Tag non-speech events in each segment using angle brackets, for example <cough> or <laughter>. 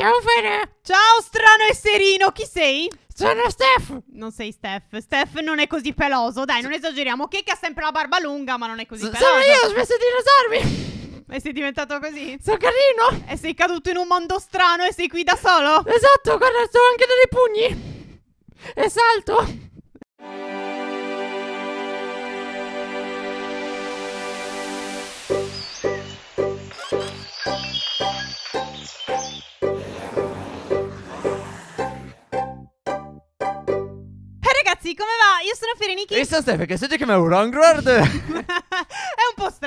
Ciao Fede! Ciao strano e serino, chi sei? Sono Steph! Non sei Steph, Steph non è così peloso, dai non esageriamo, che ha sempre la barba lunga ma non è così S- peloso Sono io, ho smesso di rasarmi! E sei diventato così? Sono carino! E sei caduto in un mondo strano e sei qui da solo? Esatto, guarda, sto anche dei pugni! E salto! you Nicky? Istan Stefek, che syns ikke vi er Orangrød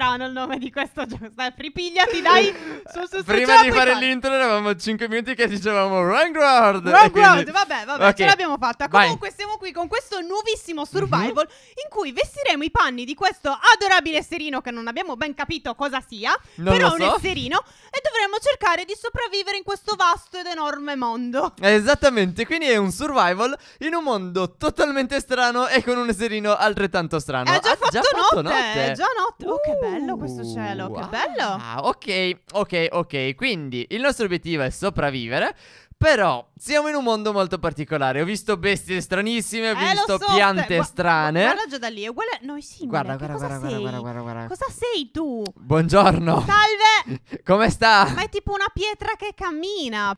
strano il nome di questo gioco. Stai, ripigliati, dai. <laughs> Su, su, su, Prima di fare l'intro eravamo 5 minuti che dicevamo Vanguard. Vanguard, quindi... vabbè, vabbè, okay. ce l'abbiamo fatta. Vai. Comunque siamo qui con questo nuovissimo mhm. survival mm-hmm. in cui vestiremo i panni di questo adorabile esserino che non abbiamo ben capito cosa sia, non però so. un esserino e dovremmo cercare di sopravvivere in questo vasto ed enorme mondo. Esattamente, quindi è un survival in un mondo totalmente strano e con un esserino altrettanto strano. È già, ha ah, fatto, già notte, notte, È già notte. Uh. Oh, che bello. Uh, bello questo cielo, che bello! Ah, ok, ok, ok. Quindi il nostro obiettivo è sopravvivere. Però siamo in un mondo molto particolare. Ho visto bestie stranissime, ho eh, visto so, piante gu strane. Guarda già da lì, è uguale a noi simili. Guarda, guarda, guarda, guarda, guarda, guarda, guarda. Cosa sei tu? Buongiorno. Salve. <laughs> Come sta? Ma è tipo una pietra che cammina.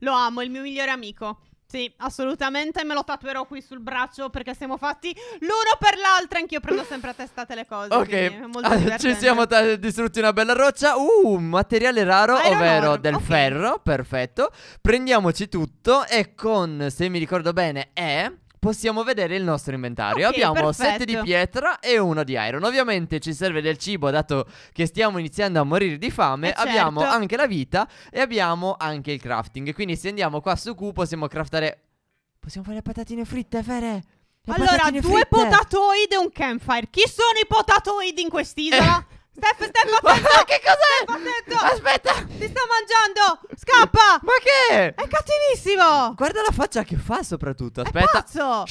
Lo amo, è il mio migliore amico. Sì, assolutamente me lo tatuerò qui sul braccio perché siamo fatti l'uno per l'altro. Anch'io prendo sempre a testate le cose. Ok, molto ci siamo t- distrutti una bella roccia. Uh, materiale raro, Iron ovvero Orb. del okay. ferro. Perfetto. Prendiamoci tutto e con, se mi ricordo bene, è possiamo vedere il nostro inventario. Okay, Abbiamo 7 di pietra e 1 di iron. Ovviamente ci serve del cibo dato che stiamo iniziando a morire di fame. Eh abbiamo certo. anche la vita e abbiamo anche il crafting. Quindi se andiamo qua su Q possiamo craftare... Possiamo fare patatine fritte, Fere? Le allora, due fritte. potatoid e un campfire. Chi sono i potatoid in quest'isola? Eh. <laughs> Steph, Steph, attento! Ma che cos'è? Aspetta! Ti sta mangiando! Scappa! Ma che? È cattivissimo! Guarda la faccia che fa soprattutto, aspetta! È pazzo!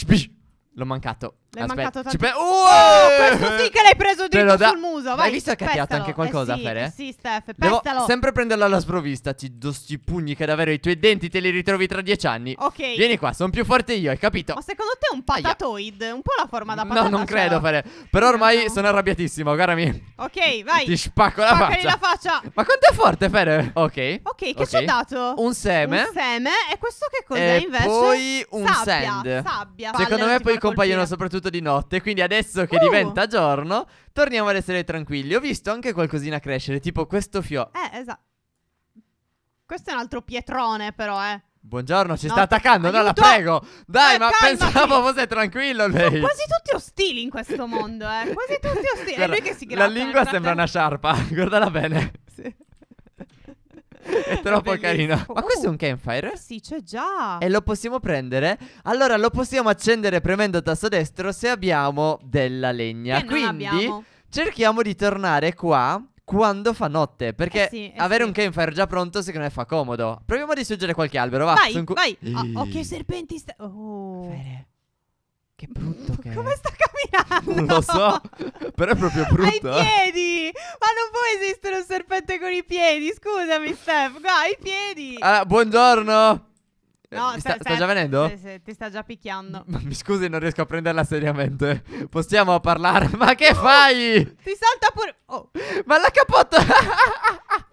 L'ho mancato. L'hai Aspetta, mancato tanto. Pe- oh, questo sì che l'hai preso dritto da- sul muso. Vai. Hai visto che ha tirato anche qualcosa, eh sì, Fere? Sì, Steph, pestalo. sempre prenderla alla sprovvista. Ti do sti pugni che davvero i tuoi denti te li ritrovi tra dieci anni. Ok. Vieni qua, sono più forte io, hai capito? Ma secondo te è un patatoid? Un po' la forma da patata. No, non credo, Fere. Però ormai no. sono arrabbiatissimo, guardami. Ok, vai. Ti spacco la Spaccali faccia. la faccia. Ma quanto è forte, Fere? Ok. Ok, che okay. ci ho dato? Un seme. Un seme. E questo che cos'è e invece? poi un sabbia, sand. Sabbia. Secondo me poi compaiono soprattutto vissuto di notte, quindi adesso che uh. diventa giorno, torniamo ad essere tranquilli. Ho visto anche qualcosina crescere, tipo questo fiore. Eh, esatto. Questo è un altro pietrone, però, eh. Buongiorno, ci no, sta attaccando, aiuto. no, la prego. Dai, eh, ma calmati. pensavo fosse tranquillo lei. Sono quasi tutti ostili in questo mondo, eh. Quasi tutti ostili. Guarda, è lui che si gratta. La lingua sembra una sciarpa, <laughs> guardala bene. È <laughs> troppo carino. Ma oh, questo è un campfire? Sì, c'è già. E lo possiamo prendere? Allora lo possiamo accendere premendo tasto destro se abbiamo della legna. Che Quindi cerchiamo di tornare qua quando fa notte. Perché eh sì, eh avere sì. un campfire già pronto, secondo me, fa comodo. Proviamo a distruggere qualche albero. Va, vai, vai. Oh, oh, che serpenti sta. Oh. Fere. Che brutto mm, che Come è. sta camminando? Non lo so, però è proprio brutto. Ai eh. piedi! Ma non può esistere un serpente con i piedi, scusami Steph, qua i piedi! Ah, buongiorno! Eh, no, eh, se, sta, se, sta, già venendo? Se, ti sta già picchiando. Ma <laughs> mi scusi, non riesco a prenderla seriamente. Possiamo parlare? Ma che oh, fai? Ti salta pure. Oh. Ma la capotta. <laughs>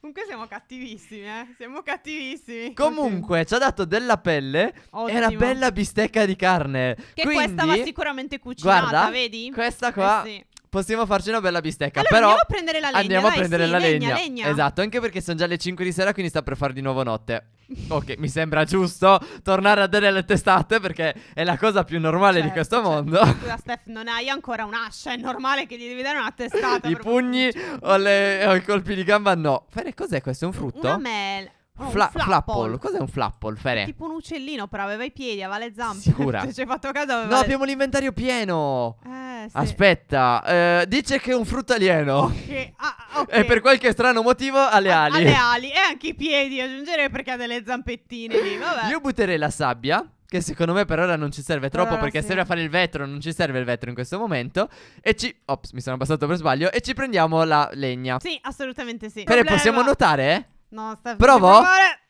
Comunque siamo cattivissimi, eh. Siamo cattivissimi. Comunque, ci ha dato della pelle Ottimo. e una bella bistecca di carne. Che Quindi, questa va sicuramente cucinata, guarda, vedi? Questa qua. Eh sì. Possiamo farci una bella bistecca. Allora, però andiamo a prendere la legna. Andiamo vai, a prendere sì, la legna, legna. legna, Esatto, anche perché sono già le 5 di sera, quindi sta per fare di nuovo notte. ok, mi sembra giusto tornare a dare le testate perché è la cosa più normale certo, di questo certo. mondo. Scusa, Steph, non hai ancora un'ascia. Cioè è normale che gli devi dare una testata. I pugni o, le, o, i colpi di gamba, no. Fere, cos'è questo? È un frutto? Una mel. Oh, Fla- flapple. Cos'è un flapple, Fere? È tipo un uccellino, però aveva i piedi, aveva le zampe. Sicura. Se <laughs> cioè, ci hai fatto caso aveva... No, abbiamo l'inventario pieno. Eh se... Aspetta, eh, dice che è un frutto alieno. Che, ah, ah <laughs> okay. E per qualche strano motivo ha le ali. Ha, le ali e anche i piedi, aggiungerei perché ha delle zampettine lì, vabbè. Io butterei la sabbia. Che secondo me per ora non ci serve troppo allora, perché sì. serve a fare il vetro, non ci serve il vetro in questo momento. E ci. Ops, mi sono abbassato per sbaglio. E ci prendiamo la legna. Sì, assolutamente sì. Però possiamo notare? No, sta Provo? Per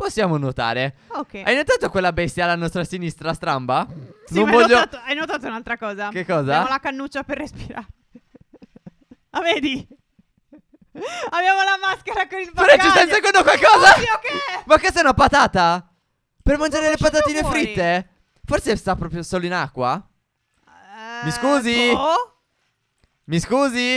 possiamo nuotare. Ok. Hai notato quella bestia alla nostra sinistra stramba? Sì, non voglio... hai, notato, hai notato un'altra cosa. Che cosa? Abbiamo la cannuccia per respirare. ah, vedi? Abbiamo la maschera con il bagaglio. Però ci sta in qualcosa. Oddio, che? Ma questa è una patata? Per mangiare le patatine fuori? fritte? Forse sta proprio solo in acqua? Eh, Mi scusi? Boh? Mi scusi?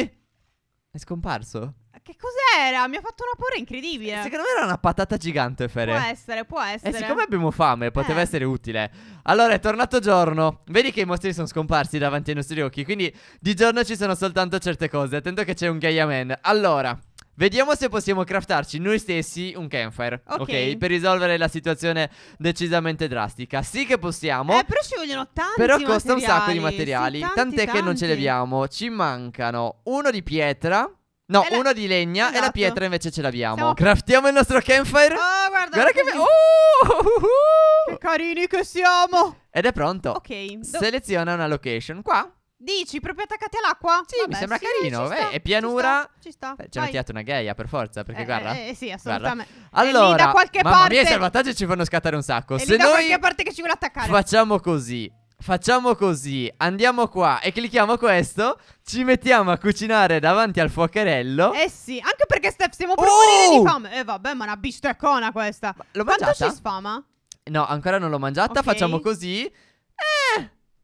È scomparso? Che cos'era? Mi ha fatto una paura incredibile. Eh, secondo me era una patata gigante, Fere. Può essere, può eh, essere. E siccome abbiamo fame, poteva eh. essere utile. Allora, è tornato giorno. Vedi che i mostri sono scomparsi davanti ai nostri occhi. Quindi, di giorno ci sono soltanto certe cose. Attento che c'è un Gaia Man. Allora. Vediamo se possiamo craftarci noi stessi un campfire. Ok. per risolvere la situazione decisamente drastica. Sì che possiamo. Eh, però ci vogliono tanti. Però costa materiali. un sacco di materiali. Sì, tanti, tant'è tanti. che non ce li abbiamo. Ci mancano uno di pietra. No, la... una di legna esatto. e la esatto. pietra invece ce l'abbiamo. Siamo... Craftiamo il nostro campfire. Oh, guarda. Guarda che... Be- oh, Che carini che siamo. Ed è pronto. Ok. Do... Seleziona una location. Qua. Dici, proprio attaccati all'acqua? Sì, Vabbè, mi sembra sì, carino. Beh, sta, è pianura. Ci sta. Ci, ci hanno tirato una gheia per forza, perché eh, guarda. Eh, eh sì, assolutamente. Guarda. Allora, da qualche mamma parte... mia, i salvataggi ci fanno scattare un sacco. È Se lì da noi qualche parte che ci vuole attaccare. Facciamo così. Facciamo così, andiamo qua e clicchiamo questo, ci mettiamo a cucinare davanti al fuocherello. Eh sì, anche perché Steph stiamo per oh! di fame. Eh vabbè, ma una bisteccona questa. Ma Quanto mangiata? ci sfama? No, ancora non l'ho mangiata, okay. facciamo così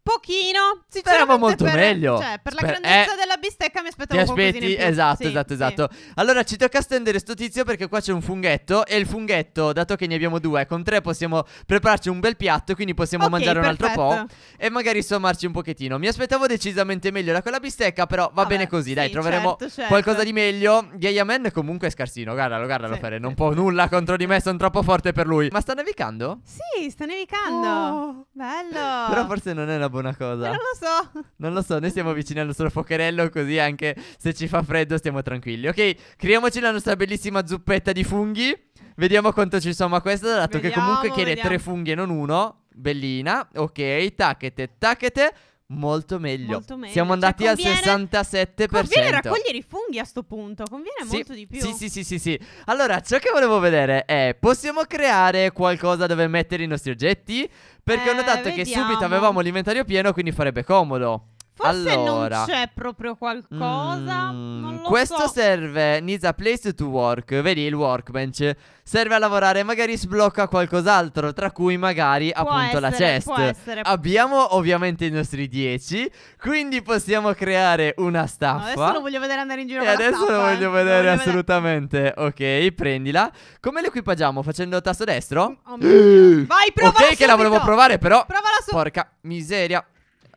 Pochino, Speravo molto per, meglio. Cioè, per Sper- la grandezza eh, della bistecca mi aspettavo ti aspetti, Esatto, sì, esatto, sì. esatto. Allora ci tocca stendere sto tizio perché qua c'è un funghetto e il funghetto, dato che ne abbiamo due, con tre possiamo prepararci un bel piatto, quindi possiamo okay, mangiare perfetto. un altro po' e magari sommarci un pochettino. Mi aspettavo decisamente meglio da quella bistecca, però va Vabbè, bene così, dai, troveremo certo, certo. qualcosa di meglio. Gayaman comunque è scarsino, guardalo, guardalo sì, fare, non può nulla contro di me, sono troppo forte per lui. Ma sta nevicando? Sì, sta nevicando. Oh. Bello. Però forse non è una una buona cosa? Non lo so. Non lo so, noi stiamo vicini al nostro focherello così anche se ci fa freddo stiamo tranquilli. Ok, creiamoci la nostra bellissima zuppetta di funghi. Vediamo quanto ci sono a questa, dato vediamo, che comunque chiede vediamo. tre funghi e non uno. Bellina. Ok, tacchete, tacchete. Molto meglio. Molto meglio. Siamo cioè, andati cioè, conviene, al 67%. Conviene raccogliere i funghi a sto punto, conviene sì, molto di più. Sì, sì, sì, sì, sì. Allora, ciò che volevo vedere è possiamo creare qualcosa dove mettere i nostri oggetti? Perché eh, ho notato vediamo. che subito avevamo l'inventario pieno, quindi farebbe comodo. Forse allora, non c'è proprio qualcosa. Mm, questo so. serve. Needs a place to work. Vedi il workbench. Serve a lavorare. Magari sblocca qualcos'altro. Tra cui magari può appunto essere, la chest. Può essere. Abbiamo ovviamente i nostri 10. Quindi possiamo creare una staffa. adesso lo voglio vedere andare in giro. E adesso staffa, eh. lo voglio vedere voglio assolutamente. Vedere. Ok, prendila. Come l'equipaggiamo? Facendo tasto destro? Oh, Vai, prova. Ok, che la volevo provare, però. Provala su. Porca miseria.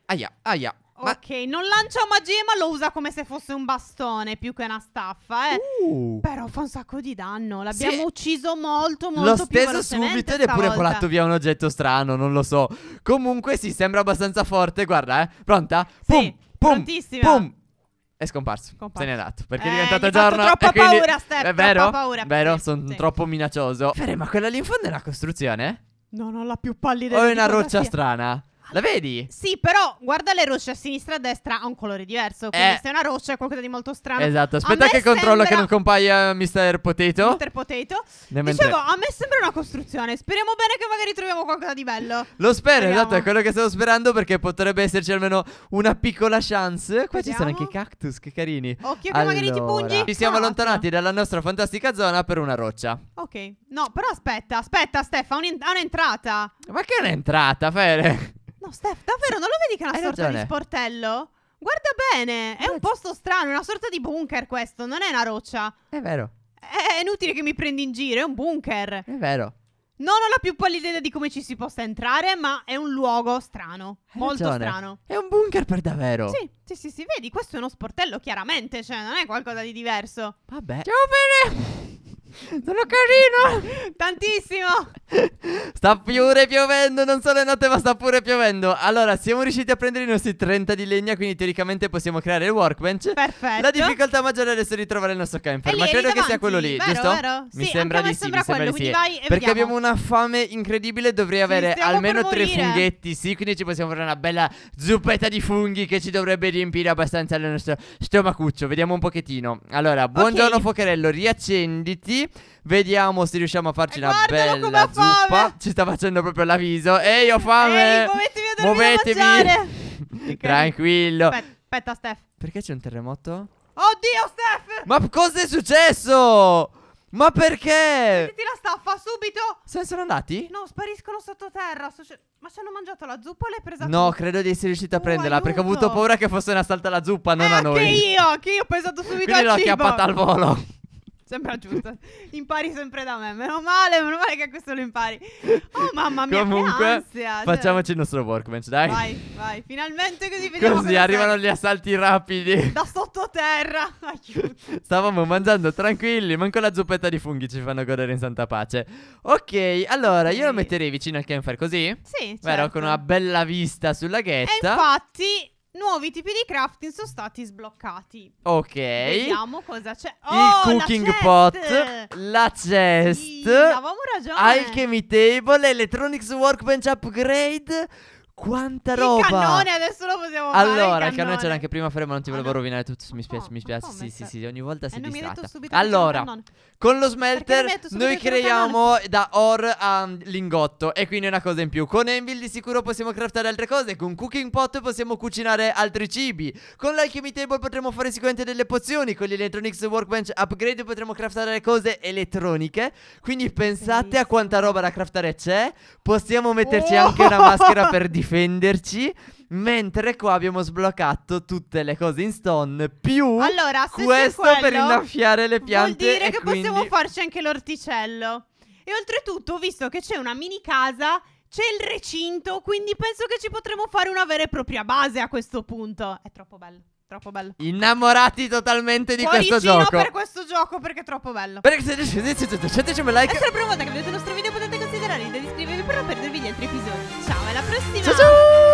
Aia, aia. Ok, non lancia magie, ma lo usa come se fosse un bastone più che una staffa, eh. Uh. Però fa un sacco di danno. L'abbiamo sì. ucciso molto, molto L'ho steso subito ed è pure volato via un oggetto strano, non lo so. Comunque sì, sembra abbastanza forte. Guarda, eh. Pronta? Sì, pum, pum, pum. È scomparso. scomparso. Se n'è andato. Perché eh, è diventato giorno. Troppa e quindi... paura, Steph. È eh, vero? È vero? Sì, Sono sì. troppo minaccioso. Fere, ma quella lì in fondo è una costruzione? Non ho la più pallida idea. O è una roccia sia. strana? La vedi? Sì, però guarda le rocce a sinistra e a destra ha un colore diverso. Quindi eh. se è una roccia è qualcosa di molto strano. Esatto, aspetta che sembra... controllo che non compaia Mr. Potato. Mr. Potato. Dicevo, a me sembra una costruzione. Speriamo bene che magari troviamo qualcosa di bello. Lo spero, Speriamo. esatto, è quello che stavo sperando perché potrebbe esserci almeno una piccola chance. Qua Vediamo. ci sono anche i cactus, che carini. Occhio che allora. magari ti pungi. Ci siamo ah, allontanati no. dalla nostra fantastica zona per una roccia. Ok. No, però aspetta, aspetta, Stefano, ha un'entrata. Ma che è un'entrata, Fere? No, Steph, davvero non lo vedi che è una Hai sorta ragione. di sportello? Guarda bene, è un posto strano, è una sorta di bunker questo, non è una roccia. È vero. È inutile che mi prendi in giro, è un bunker. È vero. Non ho la più pallida idea di come ci si possa entrare, ma è un luogo strano. Hai molto ragione. strano. È un bunker per davvero. Sì, sì, sì, sì, vedi, questo è uno sportello, chiaramente, cioè non è qualcosa di diverso. Vabbè. Ciao bene! Sono carino! Tantissimo! Sta pure piovendo, non solo è notte ma sta pure piovendo Allora, siamo riusciti a prendere i nostri 30 di legna Quindi teoricamente possiamo creare il workbench Perfetto La difficoltà maggiore adesso è ritrovare il nostro camper Ma credo che sia quello lì, vero, giusto? Vero? Mi sì, sembra di sì, sembra mi sembra quello, di sì vai Perché abbiamo una fame incredibile Dovrei avere almeno tre funghetti, sì Quindi ci possiamo fare una bella zuppetta di funghi Che ci dovrebbe riempire abbastanza il nostro stomacuccio Vediamo un pochettino Allora, buongiorno okay. Focherello, riaccenditi Vediamo se riusciamo a farci e eh, una bella zuppa. Fame. Ci sta facendo proprio l'avviso. Ehi, ho fame. Ehi, muovetemi a muovetemi. <laughs> Tranquillo. Aspetta, aspetta, Steph. Perché c'è un terremoto? Oddio, Steph. Ma cosa è successo? Ma perché? Sentiti la staffa subito! Se ne sono andati? No, spariscono sottoterra. ma ci hanno mangiato la zuppa o l'hai presa? No, tu? credo di essere riuscito a oh, prenderla aiuto. perché ho avuto paura che fosse una salta alla zuppa, non eh, a noi. Anche io, che io ho pesato subito Quindi al cibo. Quindi l'ho acchiappata al volo sembra giusto. Impari sempre da me. Meno male, meno male che questo lo impari. Oh mamma mia, Comunque, ansia, cioè. Facciamoci cioè. il nostro workbench, dai. Vai, vai. Finalmente così vediamo. Così arrivano sei. gli assalti rapidi. Da sottoterra. <laughs> Aiuto. Stavamo mangiando tranquilli, manco la zuppetta di funghi ci fanno godere in santa pace. Ok, allora okay. io lo metterei vicino al camper così? Sì. Vero, con certo. una bella vista sulla ghetta. E infatti Nuovi tipi di crafting sono stati sbloccati. Ok. Vediamo cosa c'è. Oh, il cooking la pot, la chest. Sì, avevamo ragione. Alchemy table, electronics workbench upgrade. Quanta il roba! Il cannone adesso lo possiamo fare. Allora, il cannone c'era anche prima, Fermo, non ti ah, volevo ah, no. rovinare tutto. Mi spiace, mi spiace. Sì, sì, sì, ogni volta si eh, distratta. Allora, con lo smelter noi creiamo da ore a um, lingotto e quindi è una cosa in più. Con Envil di sicuro possiamo craftare altre cose, con Cooking Pot possiamo cucinare altri cibi. Con l'Alchemy Table potremo fare sicuramente delle pozioni, con gli Electronics Workbench Upgrade potremo craftare le cose elettroniche. Quindi pensate Bellissimo. a quanta roba da craftare c'è. Possiamo metterci oh! anche una maschera per <laughs> difendere difenderci. Mentre qua abbiamo sbloccato tutte le cose in stone più allora, se questo quello, per innaffiare le piante. Vuol dire che quindi... possiamo farci anche l'orticello. E oltretutto visto che c'è una mini casa, c'è il recinto, quindi penso che ci potremo fare una vera e propria base a questo punto. È troppo bello. Troppo bello. Innamorati totalmente di questo gioco. per questo gioco perché è troppo bello. Perché se decidete, like. E se la prima volta che vedete il nostro video potete così ridere, iscrivetevi però per perdervi gli altri episodi. Ciao, alla prossima! Ciao ciao!